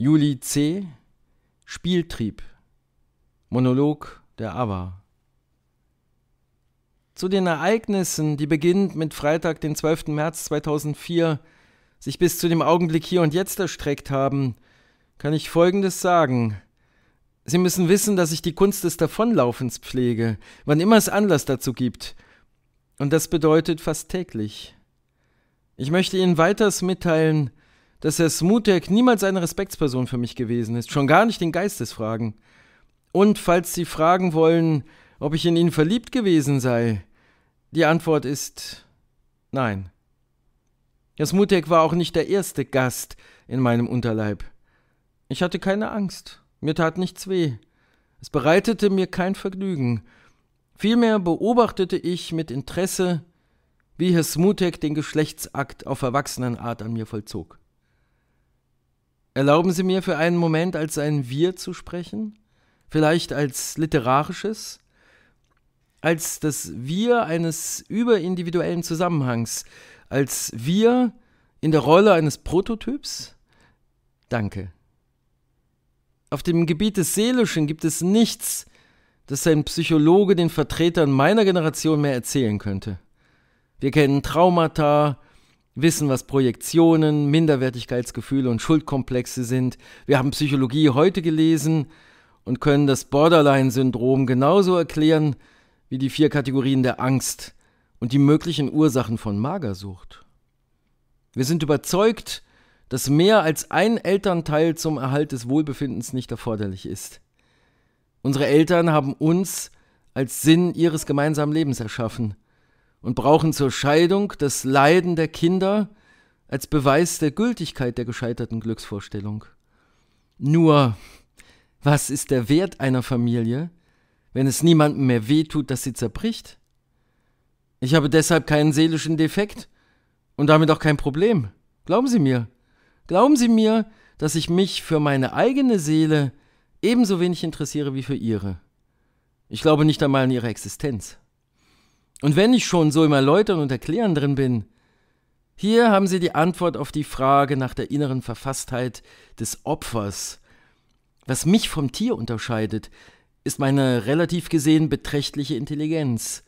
Juli C. Spieltrieb. Monolog der Ava. Zu den Ereignissen, die beginnend mit Freitag, den 12. März 2004, sich bis zu dem Augenblick hier und jetzt erstreckt haben, kann ich Folgendes sagen. Sie müssen wissen, dass ich die Kunst des Davonlaufens pflege, wann immer es Anlass dazu gibt. Und das bedeutet fast täglich. Ich möchte Ihnen weiters mitteilen, dass Herr Smutek niemals eine Respektsperson für mich gewesen ist, schon gar nicht den Geistesfragen. Und falls Sie fragen wollen, ob ich in ihn verliebt gewesen sei, die Antwort ist nein. Herr Smutek war auch nicht der erste Gast in meinem Unterleib. Ich hatte keine Angst, mir tat nichts weh, es bereitete mir kein Vergnügen, vielmehr beobachtete ich mit Interesse, wie Herr Smutek den Geschlechtsakt auf Erwachsenenart an mir vollzog. Erlauben Sie mir für einen Moment als ein Wir zu sprechen, vielleicht als literarisches, als das Wir eines überindividuellen Zusammenhangs, als Wir in der Rolle eines Prototyps? Danke. Auf dem Gebiet des Seelischen gibt es nichts, das ein Psychologe den Vertretern meiner Generation mehr erzählen könnte. Wir kennen Traumata, wissen, was Projektionen, Minderwertigkeitsgefühle und Schuldkomplexe sind. Wir haben Psychologie heute gelesen und können das Borderline-Syndrom genauso erklären wie die vier Kategorien der Angst und die möglichen Ursachen von Magersucht. Wir sind überzeugt, dass mehr als ein Elternteil zum Erhalt des Wohlbefindens nicht erforderlich ist. Unsere Eltern haben uns als Sinn ihres gemeinsamen Lebens erschaffen – und brauchen zur Scheidung das Leiden der Kinder als Beweis der Gültigkeit der gescheiterten Glücksvorstellung. Nur, was ist der Wert einer Familie, wenn es niemandem mehr wehtut, dass sie zerbricht? Ich habe deshalb keinen seelischen Defekt und damit auch kein Problem. Glauben Sie mir. Glauben Sie mir, dass ich mich für meine eigene Seele ebenso wenig interessiere wie für Ihre. Ich glaube nicht einmal an Ihre Existenz. Und wenn ich schon so im Erläutern und Erklären drin bin, hier haben Sie die Antwort auf die Frage nach der inneren Verfasstheit des Opfers. Was mich vom Tier unterscheidet, ist meine relativ gesehen beträchtliche Intelligenz.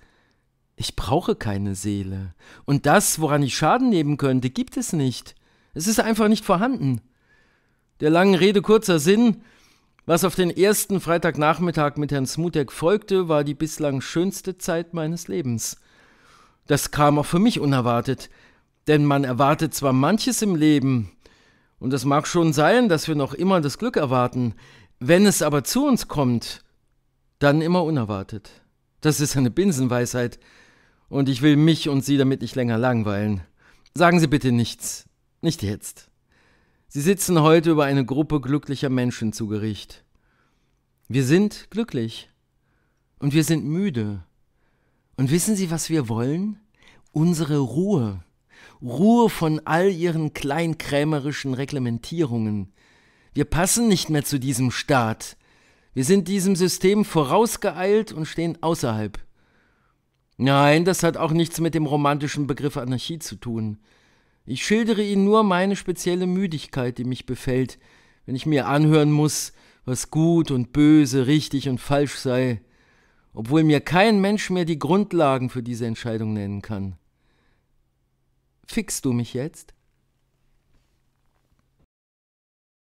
Ich brauche keine Seele. Und das, woran ich Schaden nehmen könnte, gibt es nicht. Es ist einfach nicht vorhanden. Der langen Rede kurzer Sinn, was auf den ersten Freitagnachmittag mit Herrn Smutek folgte, war die bislang schönste Zeit meines Lebens. Das kam auch für mich unerwartet, denn man erwartet zwar manches im Leben, und es mag schon sein, dass wir noch immer das Glück erwarten, wenn es aber zu uns kommt, dann immer unerwartet. Das ist eine Binsenweisheit, und ich will mich und Sie damit nicht länger langweilen. Sagen Sie bitte nichts, nicht jetzt. Sie sitzen heute über eine Gruppe glücklicher Menschen zu Gericht. Wir sind glücklich und wir sind müde. Und wissen Sie, was wir wollen? Unsere Ruhe. Ruhe von all ihren kleinkrämerischen Reglementierungen. Wir passen nicht mehr zu diesem Staat. Wir sind diesem System vorausgeeilt und stehen außerhalb. Nein, das hat auch nichts mit dem romantischen Begriff Anarchie zu tun. Ich schildere Ihnen nur meine spezielle Müdigkeit, die mich befällt, wenn ich mir anhören muss, was gut und böse, richtig und falsch sei, obwohl mir kein Mensch mehr die Grundlagen für diese Entscheidung nennen kann. Fickst du mich jetzt?